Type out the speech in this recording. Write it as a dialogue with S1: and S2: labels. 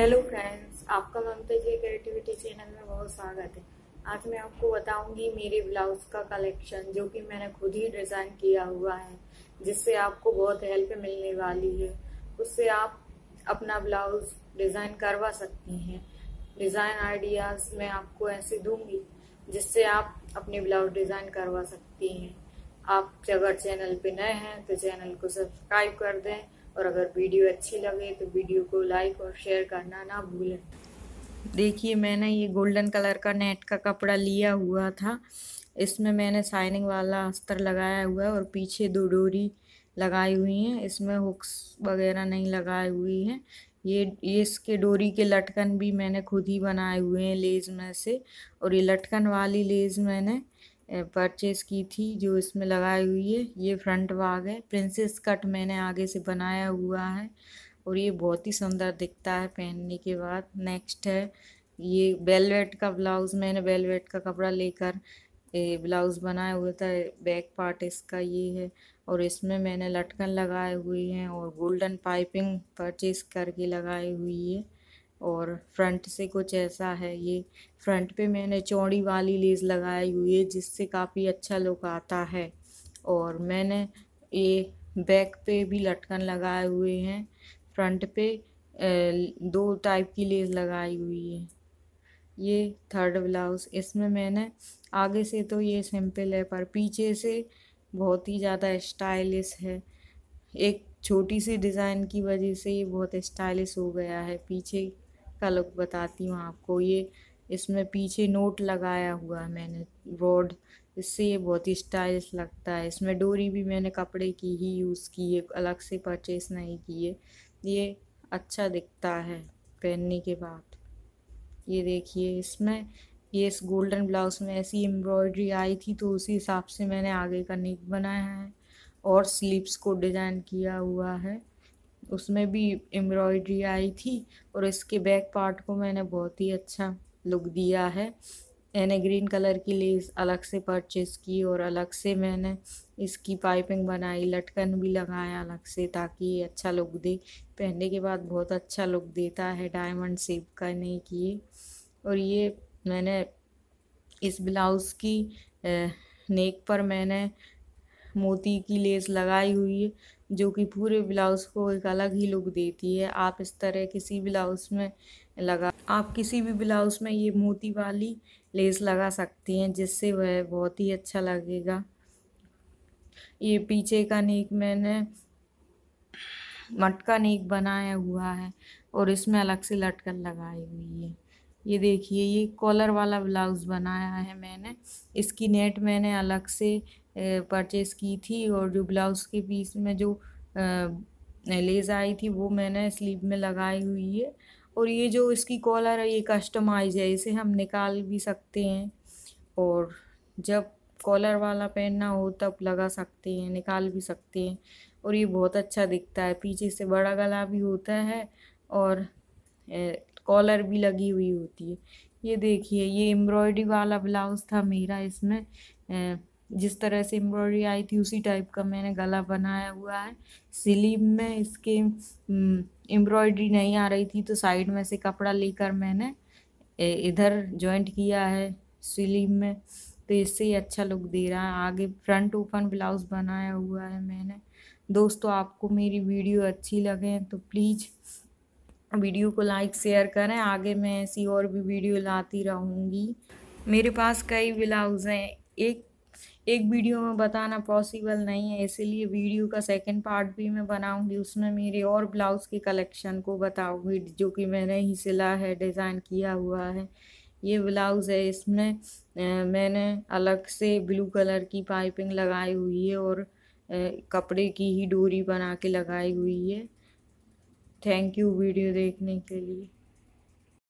S1: hello friends आपका ममता जी creativity channel में बहुत स्वागत है आज मैं आपको बताऊंगी मेरे ब्लाउज का कलेक्शन जो कि मैंने खुद ही डिजाइन किया हुआ है जिससे आपको बहुत हेल्प मिलने वाली है उससे आप अपना ब्लाउज डिजाइन करवा सकती हैं डिजाइन आइडियाज मैं आपको ऐसे दूंगी जिससे आप अपने ब्लाउज डिजाइन करवा सकती हैं आप अगर चैनल पे नए हैं तो चैनल को सब्सक्राइब कर दें और अगर वीडियो अच्छी लगे तो वीडियो को लाइक और शेयर करना ना भूलें देखिए मैंने ये गोल्डन कलर का नेट का कपड़ा लिया हुआ था इसमें मैंने साइनिंग वाला अस्तर लगाया हुआ है और पीछे दो डोरी लगाई हुई हैं इसमें हुक्स वगैरह नहीं लगाई हुई हैं ये ये इसके डोरी के लटकन भी मैंने खुद ही बनाए हुए हैं लेज़ में से और ये लटकन वाली लेज़ मैंने परचेज़ की थी जो इसमें लगाई हुई है ये फ्रंट बाग है प्रिंसेस कट मैंने आगे से बनाया हुआ है और ये बहुत ही सुंदर दिखता है पहनने के बाद नेक्स्ट है ये बेलवेट का ब्लाउज़ मैंने बेलवेट का कपड़ा लेकर ब्लाउज़ बनाया हुआ था बैक पार्ट इसका ये है और इसमें मैंने लटकन लगाए हुए हैं और गोल्डन पाइपिंग परचेज़ करके लगाई हुई है और फ्रंट से कुछ ऐसा है ये फ्रंट पे मैंने चौड़ी वाली लेस लगाई हुई है जिससे काफ़ी अच्छा लुक आता है और मैंने ये बैक पे भी लटकन लगाए हुए हैं फ्रंट पे दो टाइप की लेस लगाई हुई है ये थर्ड ब्लाउज़ इसमें मैंने आगे से तो ये सिंपल है पर पीछे से बहुत ही ज़्यादा स्टाइलिश है एक छोटी सी डिज़ाइन की वजह से ये बहुत स्टाइलिश हो गया है पीछे का लुक बताती हूँ आपको ये इसमें पीछे नोट लगाया हुआ है मैंने रॉड इससे ये बहुत ही स्टाइलिश लगता है इसमें डोरी भी मैंने कपड़े की ही यूज़ की है अलग से परचेस नहीं की है ये अच्छा दिखता है पहनने के बाद ये देखिए इसमें ये इस गोल्डन ब्लाउज में ऐसी एम्ब्रॉयडरी आई थी तो उसी हिसाब से मैंने आगे का नेक बनाया है और स्लीव्स को डिज़ाइन किया हुआ है उसमें भी एम्ब्रॉयडरी आई थी और इसके बैक पार्ट को मैंने बहुत ही अच्छा लुक दिया है मैंने ग्रीन कलर की लेस अलग से परचेज़ की और अलग से मैंने इसकी पाइपिंग बनाई लटकन भी लगाया अलग से ताकि ये अच्छा लुक दे पहनने के बाद बहुत अच्छा लुक देता है डायमंड सेप करने किए और ये मैंने इस ब्लाउज़ की नेक पर मैंने मोती की लेस लगाई हुई है जो कि पूरे ब्लाउज़ को एक अलग ही लुक देती है आप इस तरह किसी ब्लाउज़ में लगा आप किसी भी ब्लाउज़ में ये मोती वाली लेस लगा सकती हैं जिससे वह बहुत ही अच्छा लगेगा ये पीछे का नेक मैंने मटका नेक बनाया हुआ है और इसमें अलग से लटकन लगाई हुई है ये देखिए ये कॉलर वाला ब्लाउज़ बनाया है मैंने इसकी नेट मैंने अलग से परचेज़ की थी और जो ब्लाउज़ के पीस में जो लेस आई थी वो मैंने स्लीव में लगाई हुई है और ये जो इसकी कॉलर है ये कस्टमाइज है इसे हम निकाल भी सकते हैं और जब कॉलर वाला पहनना हो तब लगा सकते हैं निकाल भी सकते हैं और ये बहुत अच्छा दिखता है पीछे से बड़ा गला भी होता है और कॉलर भी लगी हुई होती है ये देखिए ये एम्ब्रॉयडरी वाला ब्लाउज़ था मेरा इसमें ए, जिस तरह से एम्ब्रॉयडरी आई थी उसी टाइप का मैंने गला बनाया हुआ है स्लीव में इसके हम्म, एम्ब्रॉयडरी नहीं आ रही थी तो साइड में से कपड़ा लेकर मैंने इधर जॉइंट किया है स्लीव में तो इससे ही अच्छा लुक दे रहा है आगे फ्रंट ओपन ब्लाउज़ बनाया हुआ है मैंने दोस्तों आपको मेरी वीडियो अच्छी लगे तो प्लीज़ वीडियो को लाइक शेयर करें आगे मैं ऐसी और भी वीडियो लाती रहूँगी मेरे पास कई ब्लाउज़ हैं एक एक वीडियो में बताना पॉसिबल नहीं है इसीलिए वीडियो का सेकंड पार्ट भी मैं बनाऊंगी उसमें मेरे और ब्लाउज़ के कलेक्शन को बताऊंगी जो कि मैंने ही सिला है डिज़ाइन किया हुआ है ये ब्लाउज़ है इसमें मैंने अलग से ब्लू कलर की पाइपिंग लगाई हुई है और कपड़े की ही डोरी बना के लगाई हुई है थैंक यू वीडियो देखने के लिए